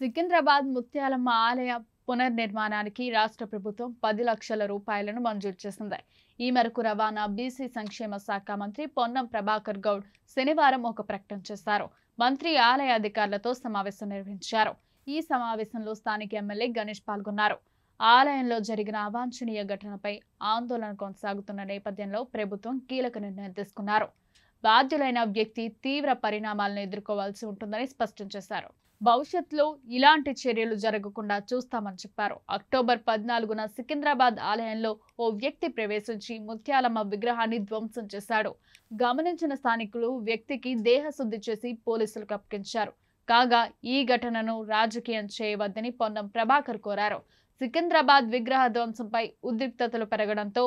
సికింద్రాబాద్ ముత్యాలమ్మ ఆలయ పునర్నిర్మాణానికి రాష్ట్ర ప్రభుత్వం పది లక్షల రూపాయలను మంజూరు చేసింది ఈ మేరకు రవాణా బీసీ సంక్షేమ శాఖ మంత్రి పొన్నం ప్రభాకర్ గౌడ్ శనివారం ఒక ప్రకటన చేశారు మంత్రి ఆలయ అధికారులతో సమావేశం నిర్వహించారు ఈ సమావేశంలో స్థానిక ఎమ్మెల్యే గణేష్ పాల్గొన్నారు ఆలయంలో జరిగిన అవాంఛనీయ ఘటనపై ఆందోళన కొనసాగుతున్న నేపథ్యంలో ప్రభుత్వం కీలక నిర్ణయం తీసుకున్నారు బాధ్యులైన వ్యక్తి తీవ్ర పరిణామాలను ఎదుర్కోవాల్సి ఉంటుందని స్పష్టం చేశారు భవిష్యత్తులో ఇలాంటి చర్యలు జరగకుండా చూస్తామని చెప్పారు అక్టోబర్ పద్నాలుగున సికింద్రాబాద్ ఆలయంలో ఓ వ్యక్తి ప్రవేశించి ముత్యాలమ్మ విగ్రహాన్ని ధ్వంసం చేశాడు గమనించిన స్థానికులు వ్యక్తికి దేహశుద్ధి చేసి పోలీసులకు అప్పగించారు కాగా ఈ ఘటనను రాజకీయం చేయవద్దని పొన్నం ప్రభాకర్ కోరారు సికింద్రాబాద్ విగ్రహ ధ్వంసంపై ఉద్రిక్తతలు పెరగడంతో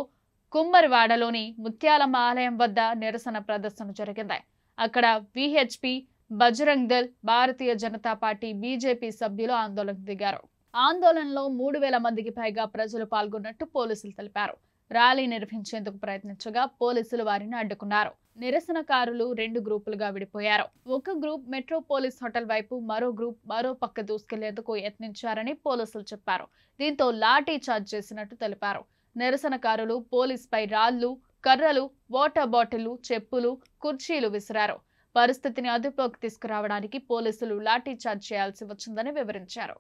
కుమ్మరివాడలోని ముత్యాలమ్మ ఆలయం వద్ద నిరసన ప్రదర్శన జరిగింది అక్కడ విహెచ్పి బజరంగ్ దళ్ భారతీయ జనతా పార్టీ బీజేపీ సభ్యులు ఆందోళనకు దిగారు ఆందోళనలో మూడు వేల మందికి పైగా ప్రజలు పాల్గొన్నట్టు పోలీసులు తెలిపారు ర్యాలీ నిర్వహించేందుకు ప్రయత్నించగా పోలీసులు వారిని అడ్డుకున్నారు నిరసనకారులు రెండు గ్రూపులుగా విడిపోయారు ఒక గ్రూప్ మెట్రో పోలీస్ హోటల్ వైపు మరో గ్రూప్ మరో పక్క దూసుకెళ్లేందుకు యత్నించారని పోలీసులు చెప్పారు దీంతో లాఠీ చార్జ్ చేసినట్టు తెలిపారు నిరసనకారులు పోలీసుపై రాళ్లు కర్రలు వాటర్ బాటిళ్లు చెప్పులు కుర్చీలు విసిరారు పరిస్థితిని అదుపులోకి తీసుకురావడానికి పోలీసులు లాఠీచార్జ్ చేయాల్సి వచ్చిందని వివరించారు